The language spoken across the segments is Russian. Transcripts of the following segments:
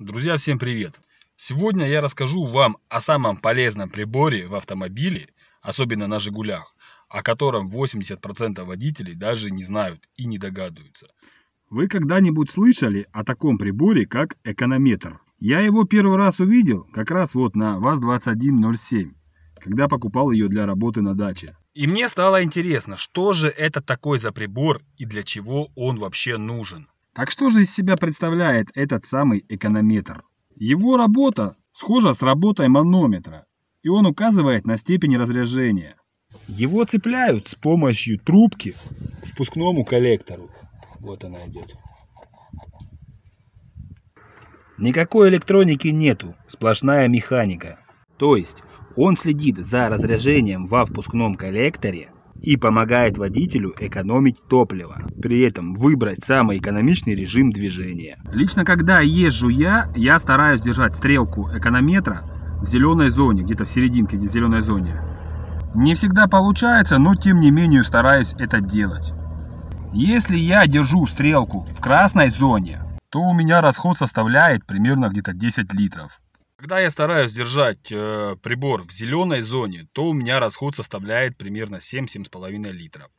Друзья, всем привет! Сегодня я расскажу вам о самом полезном приборе в автомобиле, особенно на «Жигулях», о котором 80% водителей даже не знают и не догадываются. Вы когда-нибудь слышали о таком приборе, как эконометр? Я его первый раз увидел как раз вот на ВАЗ-2107, когда покупал ее для работы на даче. И мне стало интересно, что же это такой за прибор и для чего он вообще нужен. Так что же из себя представляет этот самый эконометр? Его работа схожа с работой манометра, и он указывает на степень разряжения. Его цепляют с помощью трубки к впускному коллектору. Вот она идет. Никакой электроники нету, сплошная механика. То есть он следит за разряжением во впускном коллекторе и помогает водителю экономить топливо. При этом выбрать самый экономичный режим движения. Лично когда езжу я, я стараюсь держать стрелку эконометра в зеленой зоне, где-то в серединке, где зеленой зоне. Не всегда получается, но тем не менее стараюсь это делать. Если я держу стрелку в красной зоне, то у меня расход составляет примерно где-то 10 литров. Когда я стараюсь держать э, прибор в зеленой зоне, то у меня расход составляет примерно 7-7,5 литров.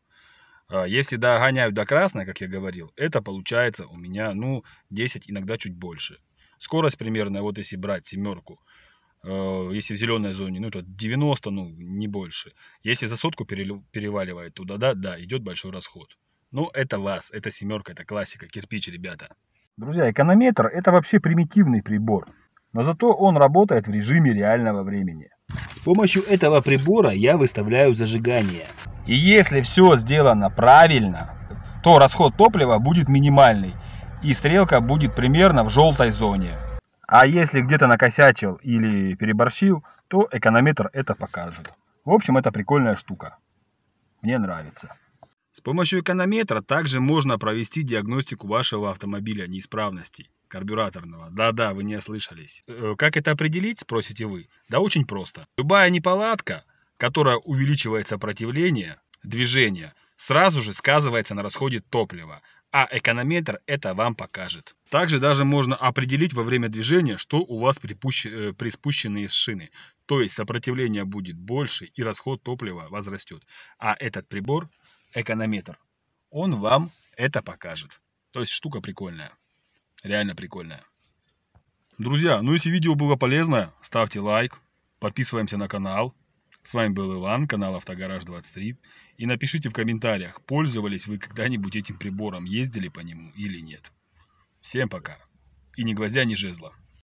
А, если догоняю до красной, как я говорил, это получается у меня, ну, 10, иногда чуть больше. Скорость примерно, вот если брать семерку, э, если в зеленой зоне, ну, это 90, ну, не больше. Если за сотку переваливает туда, да, да, идет большой расход. Ну, это вас, это семерка, это классика, кирпич, ребята. Друзья, эконометр – это вообще примитивный прибор но зато он работает в режиме реального времени. С помощью этого прибора я выставляю зажигание. И если все сделано правильно, то расход топлива будет минимальный и стрелка будет примерно в желтой зоне. А если где-то накосячил или переборщил, то эконометр это покажет. В общем, это прикольная штука. Мне нравится. С помощью эконометра также можно провести диагностику вашего автомобиля неисправностей карбюраторного. Да-да, вы не ослышались. Э, э, как это определить, спросите вы? Да очень просто. Любая неполадка, которая увеличивает сопротивление, движения, сразу же сказывается на расходе топлива, а эконометр это вам покажет. Также даже можно определить во время движения, что у вас припущ... Э, приспущены шины. То есть сопротивление будет больше и расход топлива возрастет. А этот прибор, эконометр, он вам это покажет. То есть штука прикольная. Реально прикольная. Друзья, ну если видео было полезно, ставьте лайк, подписываемся на канал. С вами был Иван, канал Автогараж 23. И напишите в комментариях, пользовались вы когда-нибудь этим прибором, ездили по нему или нет. Всем пока. И ни гвоздя, ни жезла.